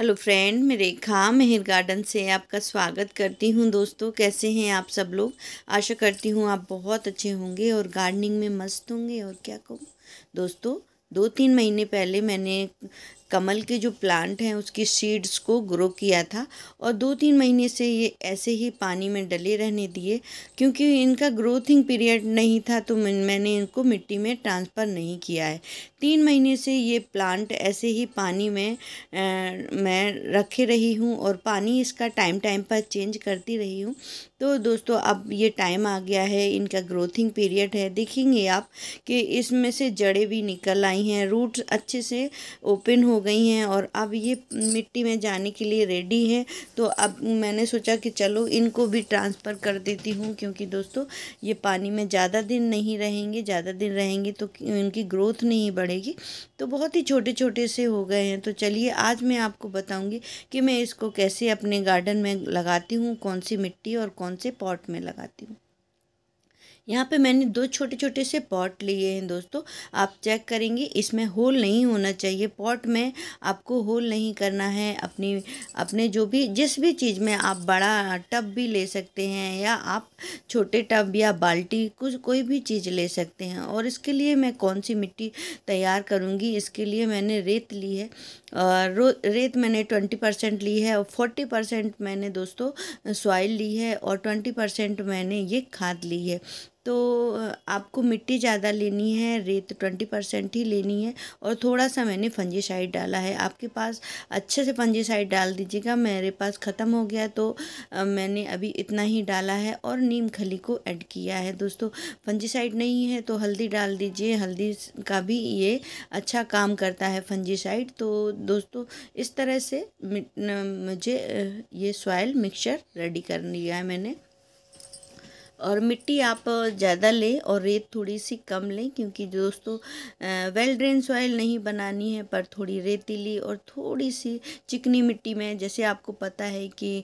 hello friend मैं रेखा मेहर garden से आपका स्वागत करती हूं दोस्तों कैसे हैं आप सब लोग आशा करती हूं आप बहुत अच्छे होंगे और गार्डनिंग में मस्त होंगे और क्या कहूँ दोस्तों दो तीन महीने पहले मैंने कमल के जो प्लांट हैं उसकी सीड्स को ग्रो किया था और दो तीन महीने से ये ऐसे ही पानी में डले रहने दिए क्योंकि इनका ग्रोथिंग पीरियड नहीं था तो मैंने इनको मिट्टी में ट्रांसफ़र नहीं किया है तीन महीने से ये प्लांट ऐसे ही पानी में आ, मैं रखे रही हूँ और पानी इसका टाइम टाइम पर चेंज करती रही हूँ तो दोस्तों अब ये टाइम आ गया है इनका ग्रोथिंग पीरियड है देखेंगे आप कि इसमें से जड़ें भी निकल आई हैं रूट्स अच्छे से ओपन हो हो गई हैं और अब ये मिट्टी में जाने के लिए रेडी है तो अब मैंने सोचा कि चलो इनको भी ट्रांसफ़र कर देती हूँ क्योंकि दोस्तों ये पानी में ज़्यादा दिन नहीं रहेंगे ज़्यादा दिन रहेंगे तो इनकी ग्रोथ नहीं बढ़ेगी तो बहुत ही छोटे छोटे से हो गए हैं तो चलिए आज मैं आपको बताऊँगी कि मैं इसको कैसे अपने गार्डन में लगाती हूँ कौन सी मिट्टी और कौन से पॉट में लगाती हूँ यहाँ पे मैंने दो छोटे छोटे से पॉट लिए हैं दोस्तों आप चेक करेंगे इसमें होल नहीं होना चाहिए पॉट में आपको होल नहीं करना है अपनी अपने जो भी जिस भी चीज़ में आप बड़ा टब भी ले सकते हैं या आप छोटे टब या बाल्टी कुछ कोई भी चीज़ ले सकते हैं और इसके लिए मैं कौन सी मिट्टी तैयार करूँगी इसके लिए मैंने रेत ली है और रेत मैंने ट्वेंटी परसेंट ली है और फोर्टी परसेंट मैंने दोस्तों सॉइल ली है और ट्वेंटी परसेंट मैंने ये खाद ली है तो आपको मिट्टी ज़्यादा लेनी है रेत ट्वेंटी परसेंट ही लेनी है और थोड़ा सा मैंने फंजीसाइड डाला है आपके पास अच्छे से फंजीसाइड डाल दीजिएगा मेरे पास ख़त्म हो गया तो मैंने अभी इतना ही डाला है और नीम खली को ऐड किया है दोस्तों फंजीसाइड नहीं है तो हल्दी डाल दीजिए हल्दी का भी ये अच्छा काम करता है फंजीसाइड तो दोस्तों इस तरह से मुझे ये सॉयल मिक्सचर रेडी कर लिया है मैंने और मिट्टी आप ज़्यादा लें और रेत थोड़ी सी कम लें क्योंकि दोस्तों वेल ड्रेन सॉइल नहीं बनानी है पर थोड़ी रेतीली और थोड़ी सी चिकनी मिट्टी में जैसे आपको पता है कि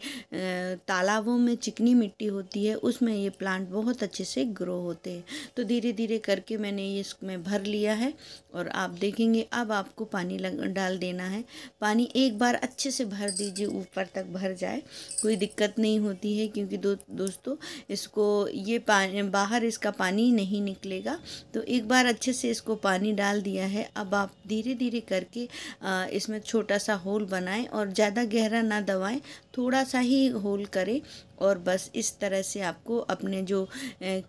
तालाबों में चिकनी मिट्टी होती है उसमें ये प्लांट बहुत अच्छे से ग्रो होते हैं तो धीरे धीरे करके मैंने ये इसमें भर लिया है और आप देखेंगे अब आपको पानी लग डाल देना है पानी एक बार अच्छे से भर दीजिए ऊपर तक भर जाए कोई दिक्कत नहीं होती है क्योंकि दो दोस्तों इसको ये पानी बाहर इसका पानी नहीं निकलेगा तो एक बार अच्छे से इसको पानी डाल दिया है अब आप धीरे धीरे करके इसमें छोटा सा होल बनाएं और ज़्यादा गहरा ना दबाएं थोड़ा सा ही होल करें और बस इस तरह से आपको अपने जो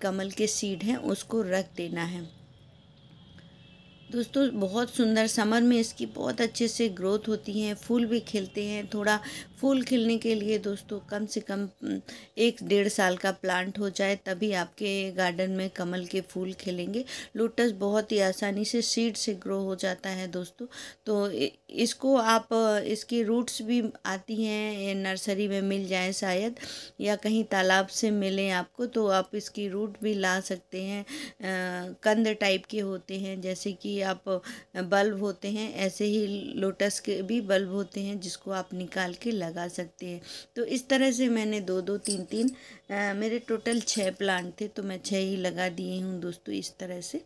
कमल के सीड हैं उसको रख देना है दोस्तों बहुत सुंदर समर में इसकी बहुत अच्छे से ग्रोथ होती है फूल भी खिलते हैं थोड़ा फूल खिलने के लिए दोस्तों कम से कम एक डेढ़ साल का प्लांट हो जाए तभी आपके गार्डन में कमल के फूल खिलेंगे लोटस बहुत ही आसानी से सीड से ग्रो हो जाता है दोस्तों तो इसको आप इसकी रूट्स भी आती हैं नर्सरी में मिल जाए शायद या कहीं तालाब से मिलें आपको तो आप इसकी रूट भी ला सकते हैं कंद टाइप के होते हैं जैसे कि आप बल्ब होते हैं ऐसे ही लोटस के भी बल्ब होते हैं जिसको आप निकाल के ला लगा सकते हैं तो इस तरह से मैंने दो दो तीन तीन आ, मेरे टोटल छः प्लांट थे तो मैं छः ही लगा दिए हूँ दोस्तों इस तरह से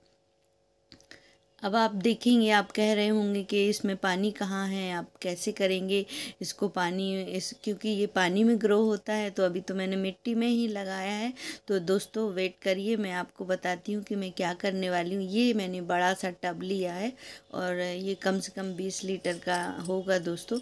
अब आप देखेंगे आप कह रहे होंगे कि इसमें पानी कहाँ है आप कैसे करेंगे इसको पानी इस क्योंकि ये पानी में ग्रो होता है तो अभी तो मैंने मिट्टी में ही लगाया है तो दोस्तों वेट करिए मैं आपको बताती हूँ कि मैं क्या करने वाली हूँ ये मैंने बड़ा सा टब लिया है और ये कम से कम बीस लीटर का होगा दोस्तों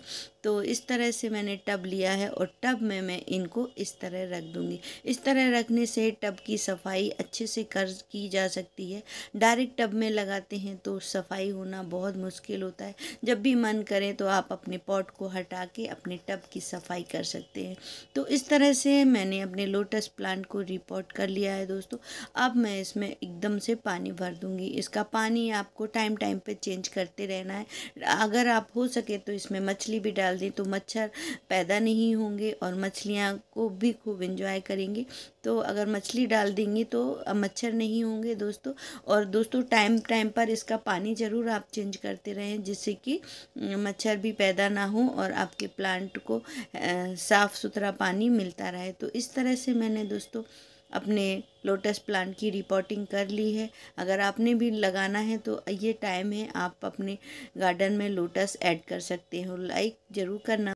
तो इस तरह से मैंने टब लिया है और टब में मैं इनको इस तरह रख दूँगी इस तरह रखने से टब की सफाई अच्छे से कर की जा सकती है डायरेक्ट टब में लगाते हैं तो सफाई होना बहुत मुश्किल होता है जब भी मन करे तो आप अपने पॉट को हटा के अपने टब की सफाई कर सकते हैं तो इस तरह से मैंने अपने लोटस प्लांट को रिपोर्ट कर लिया है दोस्तों अब मैं इसमें एकदम से पानी भर दूँगी इसका पानी आपको टाइम टाइम पर चेंज करते रहना है अगर आप हो सके तो इसमें मछली भी डाल दें तो मच्छर पैदा नहीं होंगे और मछलियाँ को भी खूब इंजॉय करेंगे तो अगर मछली डाल देंगे तो मच्छर नहीं होंगे दोस्तों और दोस्तों टाइम टाइम पर इसका पानी ज़रूर आप चेंज करते रहें जिससे कि मच्छर भी पैदा ना हो और आपके प्लांट को साफ़ सुथरा पानी मिलता रहे तो इस तरह से मैंने दोस्तों अपने लोटस प्लांट की रिपोर्टिंग कर ली है अगर आपने भी लगाना है तो ये टाइम है आप अपने गार्डन में लोटस ऐड कर सकते हो लाइक ज़रूर करना